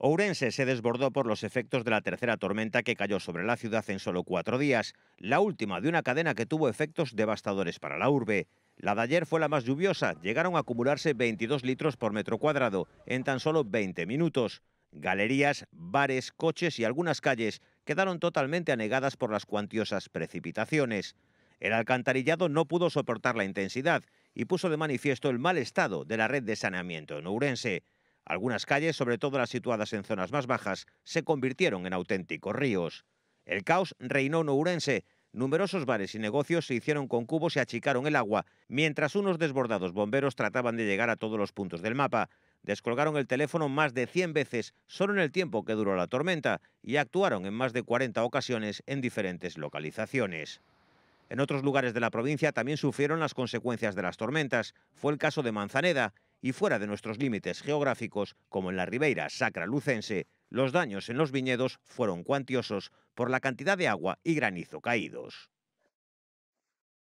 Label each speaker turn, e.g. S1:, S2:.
S1: Ourense se desbordó por los efectos de la tercera tormenta que cayó sobre la ciudad en solo cuatro días, la última de una cadena que tuvo efectos devastadores para la urbe. La de ayer fue la más lluviosa, llegaron a acumularse 22 litros por metro cuadrado en tan solo 20 minutos. Galerías, bares, coches y algunas calles quedaron totalmente anegadas por las cuantiosas precipitaciones. El alcantarillado no pudo soportar la intensidad y puso de manifiesto el mal estado de la red de saneamiento en Ourense. Algunas calles, sobre todo las situadas en zonas más bajas, se convirtieron en auténticos ríos. El caos reinó en Ourense. Numerosos bares y negocios se hicieron con cubos y achicaron el agua, mientras unos desbordados bomberos trataban de llegar a todos los puntos del mapa. Descolgaron el teléfono más de 100 veces solo en el tiempo que duró la tormenta y actuaron en más de 40 ocasiones en diferentes localizaciones. En otros lugares de la provincia también sufrieron las consecuencias de las tormentas. Fue el caso de Manzaneda, y fuera de nuestros límites geográficos, como en la Ribeira Sacralucense, los daños en los viñedos fueron cuantiosos por la cantidad de agua y granizo caídos.